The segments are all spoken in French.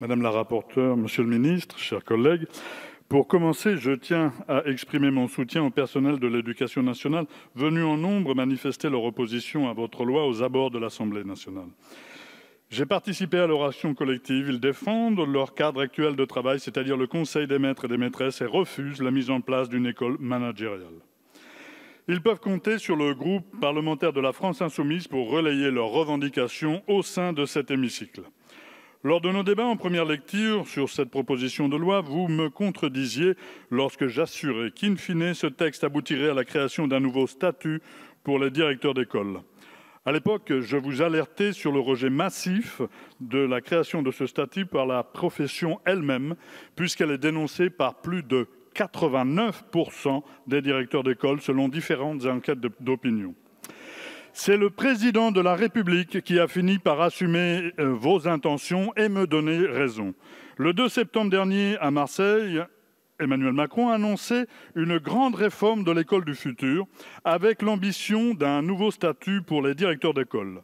Madame la rapporteure, Monsieur le ministre, chers collègues, pour commencer, je tiens à exprimer mon soutien au personnel de l'éducation nationale venu en nombre manifester leur opposition à votre loi aux abords de l'Assemblée nationale. J'ai participé à leur action collective. Ils défendent leur cadre actuel de travail, c'est-à-dire le conseil des maîtres et des maîtresses, et refusent la mise en place d'une école managériale. Ils peuvent compter sur le groupe parlementaire de la France insoumise pour relayer leurs revendications au sein de cet hémicycle. Lors de nos débats en première lecture sur cette proposition de loi, vous me contredisiez lorsque j'assurais qu'in fine, ce texte aboutirait à la création d'un nouveau statut pour les directeurs d'école. À l'époque, je vous alertais sur le rejet massif de la création de ce statut par la profession elle-même, puisqu'elle est dénoncée par plus de 89% des directeurs d'école selon différentes enquêtes d'opinion. C'est le président de la République qui a fini par assumer euh, vos intentions et me donner raison. Le 2 septembre dernier, à Marseille, Emmanuel Macron a annoncé une grande réforme de l'école du futur, avec l'ambition d'un nouveau statut pour les directeurs d'école.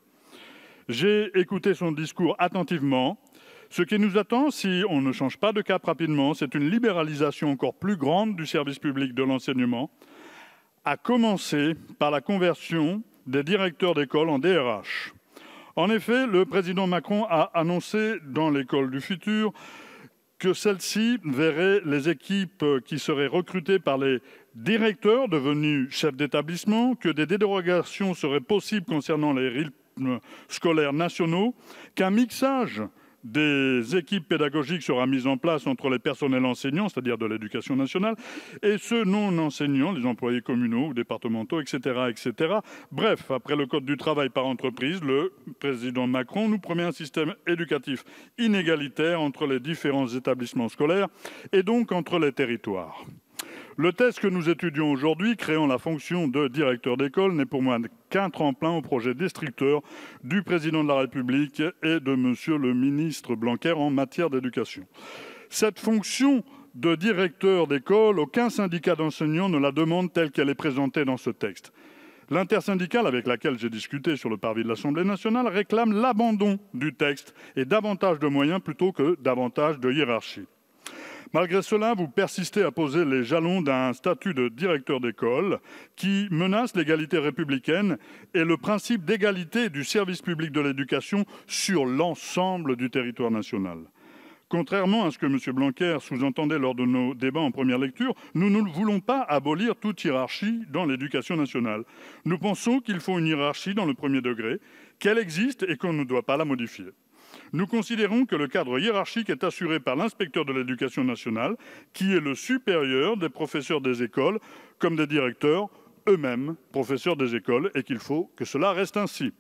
J'ai écouté son discours attentivement. Ce qui nous attend, si on ne change pas de cap rapidement, c'est une libéralisation encore plus grande du service public de l'enseignement, à commencer par la conversion des directeurs d'école en DRH. En effet, le président Macron a annoncé dans l'école du futur que celle-ci verrait les équipes qui seraient recrutées par les directeurs devenus chefs d'établissement, que des dérogations seraient possibles concernant les rythmes scolaires nationaux, qu'un mixage des équipes pédagogiques sera mise en place entre les personnels enseignants, c'est-à-dire de l'éducation nationale, et ceux non enseignants, les employés communaux ou départementaux, etc., etc. Bref, après le Code du travail par entreprise, le président Macron nous promet un système éducatif inégalitaire entre les différents établissements scolaires et donc entre les territoires. Le texte que nous étudions aujourd'hui, créant la fonction de directeur d'école, n'est pour moi qu'un tremplin au projet destructeur du président de la République et de Monsieur le ministre Blanquer en matière d'éducation. Cette fonction de directeur d'école, aucun syndicat d'enseignants ne la demande telle qu'elle est présentée dans ce texte. L'intersyndicale avec laquelle j'ai discuté sur le parvis de l'Assemblée nationale réclame l'abandon du texte et davantage de moyens plutôt que davantage de hiérarchie. Malgré cela, vous persistez à poser les jalons d'un statut de directeur d'école qui menace l'égalité républicaine et le principe d'égalité du service public de l'éducation sur l'ensemble du territoire national. Contrairement à ce que M. Blanquer sous-entendait lors de nos débats en première lecture, nous ne voulons pas abolir toute hiérarchie dans l'éducation nationale. Nous pensons qu'il faut une hiérarchie dans le premier degré, qu'elle existe et qu'on ne doit pas la modifier. Nous considérons que le cadre hiérarchique est assuré par l'inspecteur de l'éducation nationale, qui est le supérieur des professeurs des écoles, comme des directeurs, eux-mêmes professeurs des écoles, et qu'il faut que cela reste ainsi.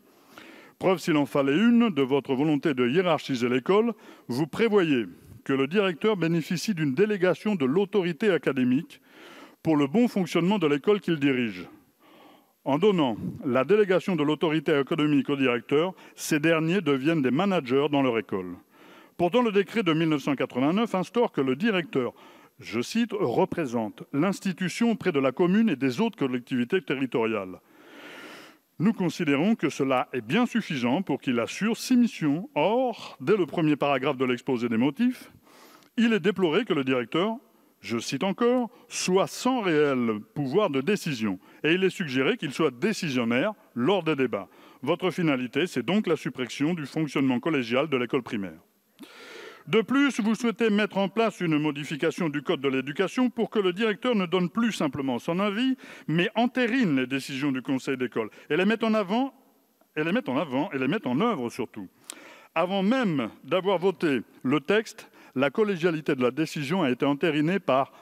Preuve s'il en fallait une de votre volonté de hiérarchiser l'école, vous prévoyez que le directeur bénéficie d'une délégation de l'autorité académique pour le bon fonctionnement de l'école qu'il dirige. En donnant la délégation de l'autorité économique au directeur, ces derniers deviennent des managers dans leur école. Pourtant, le décret de 1989 instaure que le directeur je cite, représente l'institution auprès de la commune et des autres collectivités territoriales. Nous considérons que cela est bien suffisant pour qu'il assure six missions. Or, dès le premier paragraphe de l'exposé des motifs, il est déploré que le directeur, je cite encore, soit sans réel pouvoir de décision et il est suggéré qu'il soit décisionnaire lors des débats. Votre finalité, c'est donc la suppression du fonctionnement collégial de l'école primaire. De plus, vous souhaitez mettre en place une modification du Code de l'éducation pour que le directeur ne donne plus simplement son avis, mais entérine les décisions du conseil d'école et les mette en avant, et les mette en et en œuvre surtout. Avant même d'avoir voté le texte, la collégialité de la décision a été entérinée par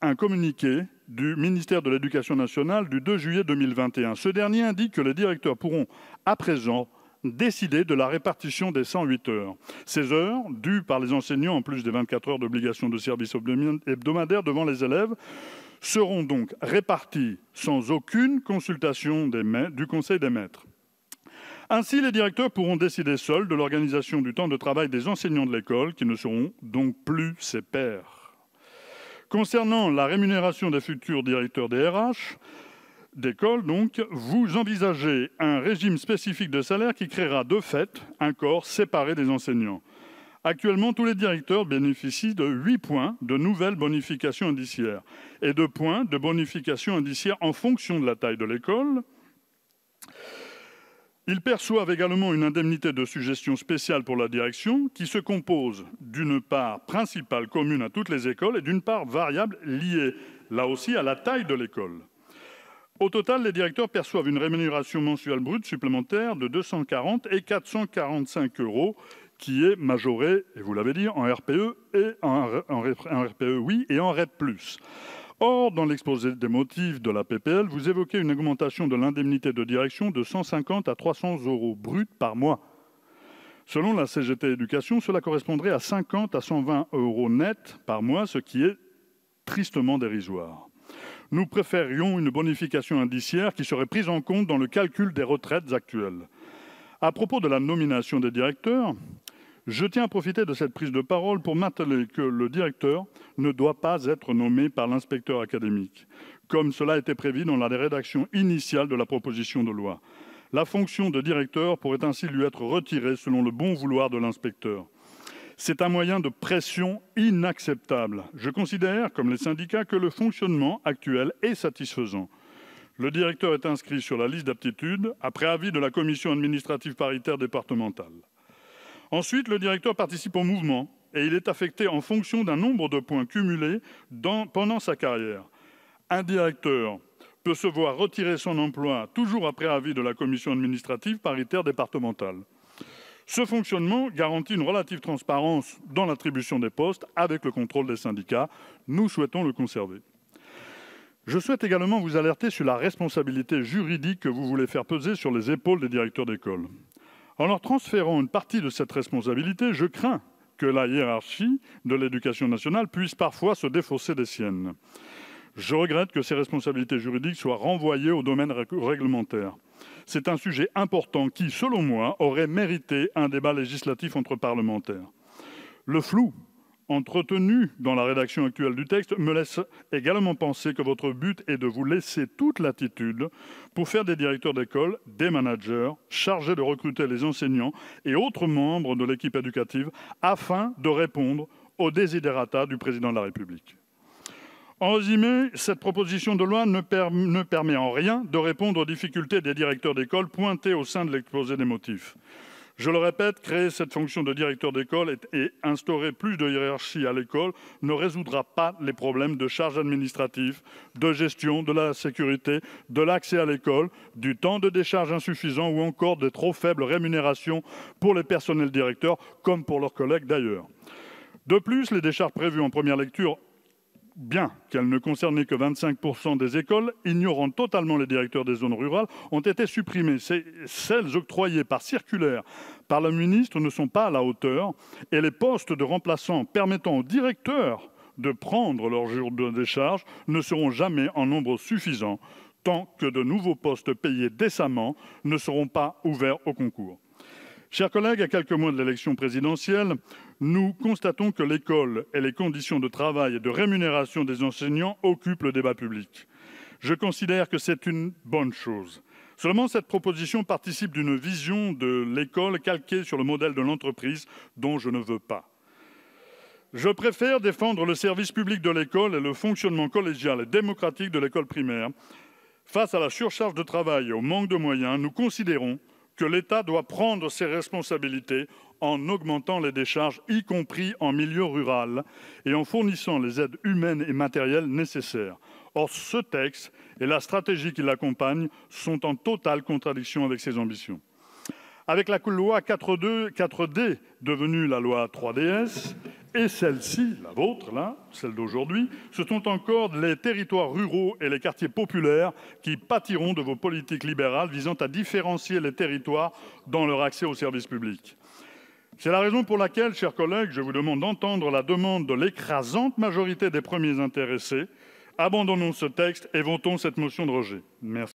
un communiqué du ministère de l'Éducation nationale du 2 juillet 2021. Ce dernier indique que les directeurs pourront à présent décider de la répartition des 108 heures. Ces heures, dues par les enseignants en plus des 24 heures d'obligation de service hebdomadaire devant les élèves, seront donc réparties sans aucune consultation du Conseil des maîtres. Ainsi, les directeurs pourront décider seuls de l'organisation du temps de travail des enseignants de l'école, qui ne seront donc plus ses pairs. Concernant la rémunération des futurs directeurs des RH, d'école, donc, vous envisagez un régime spécifique de salaire qui créera de fait un corps séparé des enseignants. Actuellement, tous les directeurs bénéficient de 8 points de nouvelles bonifications indiciaires et de points de bonifications indiciaires en fonction de la taille de l'école, ils perçoivent également une indemnité de suggestion spéciale pour la direction qui se compose d'une part principale commune à toutes les écoles et d'une part variable liée, là aussi, à la taille de l'école. Au total, les directeurs perçoivent une rémunération mensuelle brute supplémentaire de 240 et 445 euros qui est majorée, et vous l'avez dit, en RPE et en, RPE oui et en REP+. Or, dans l'exposé des motifs de la PPL, vous évoquez une augmentation de l'indemnité de direction de 150 à 300 euros bruts par mois. Selon la CGT Éducation, cela correspondrait à 50 à 120 euros net par mois, ce qui est tristement dérisoire. Nous préférions une bonification indiciaire qui serait prise en compte dans le calcul des retraites actuelles. À propos de la nomination des directeurs, je tiens à profiter de cette prise de parole pour m'atteler que le directeur ne doit pas être nommé par l'inspecteur académique, comme cela était prévu dans la rédaction initiale de la proposition de loi. La fonction de directeur pourrait ainsi lui être retirée selon le bon vouloir de l'inspecteur. C'est un moyen de pression inacceptable. Je considère, comme les syndicats, que le fonctionnement actuel est satisfaisant. Le directeur est inscrit sur la liste d'aptitude après avis de la commission administrative paritaire départementale. Ensuite, le directeur participe au mouvement et il est affecté en fonction d'un nombre de points cumulés pendant sa carrière. Un directeur peut se voir retirer son emploi toujours après avis de la commission administrative paritaire départementale. Ce fonctionnement garantit une relative transparence dans l'attribution des postes avec le contrôle des syndicats. Nous souhaitons le conserver. Je souhaite également vous alerter sur la responsabilité juridique que vous voulez faire peser sur les épaules des directeurs d'école. En leur transférant une partie de cette responsabilité, je crains que la hiérarchie de l'éducation nationale puisse parfois se défausser des siennes. Je regrette que ces responsabilités juridiques soient renvoyées au domaine réglementaire. C'est un sujet important qui, selon moi, aurait mérité un débat législatif entre parlementaires. Le flou entretenu dans la rédaction actuelle du texte me laisse également penser que votre but est de vous laisser toute latitude pour faire des directeurs d'école des managers chargés de recruter les enseignants et autres membres de l'équipe éducative afin de répondre aux désiderata du président de la République. En résumé, cette proposition de loi ne, ne permet en rien de répondre aux difficultés des directeurs d'école pointées au sein de l'exposé des motifs. Je le répète, créer cette fonction de directeur d'école et instaurer plus de hiérarchie à l'école ne résoudra pas les problèmes de charges administratives, de gestion de la sécurité, de l'accès à l'école, du temps de décharge insuffisant ou encore de trop faibles rémunérations pour les personnels directeurs, comme pour leurs collègues d'ailleurs. De plus, les décharges prévues en première lecture bien qu'elle ne concernait que 25% des écoles, ignorant totalement les directeurs des zones rurales, ont été supprimées. Celles octroyées par circulaire par le ministre ne sont pas à la hauteur et les postes de remplaçants permettant aux directeurs de prendre leur jour de décharge ne seront jamais en nombre suffisant tant que de nouveaux postes payés décemment ne seront pas ouverts au concours. Chers collègues, à quelques mois de l'élection présidentielle, nous constatons que l'école et les conditions de travail et de rémunération des enseignants occupent le débat public. Je considère que c'est une bonne chose. Seulement, cette proposition participe d'une vision de l'école calquée sur le modèle de l'entreprise dont je ne veux pas. Je préfère défendre le service public de l'école et le fonctionnement collégial et démocratique de l'école primaire. Face à la surcharge de travail et au manque de moyens, nous considérons que l'État doit prendre ses responsabilités en augmentant les décharges, y compris en milieu rural, et en fournissant les aides humaines et matérielles nécessaires. Or, ce texte et la stratégie qui l'accompagne sont en totale contradiction avec ses ambitions. Avec la loi 4D, devenue la loi 3DS, et celle-ci, la vôtre, là, celle d'aujourd'hui, ce sont encore les territoires ruraux et les quartiers populaires qui pâtiront de vos politiques libérales visant à différencier les territoires dans leur accès aux services publics. C'est la raison pour laquelle, chers collègues, je vous demande d'entendre la demande de l'écrasante majorité des premiers intéressés. Abandonnons ce texte et votons cette motion de rejet. Merci.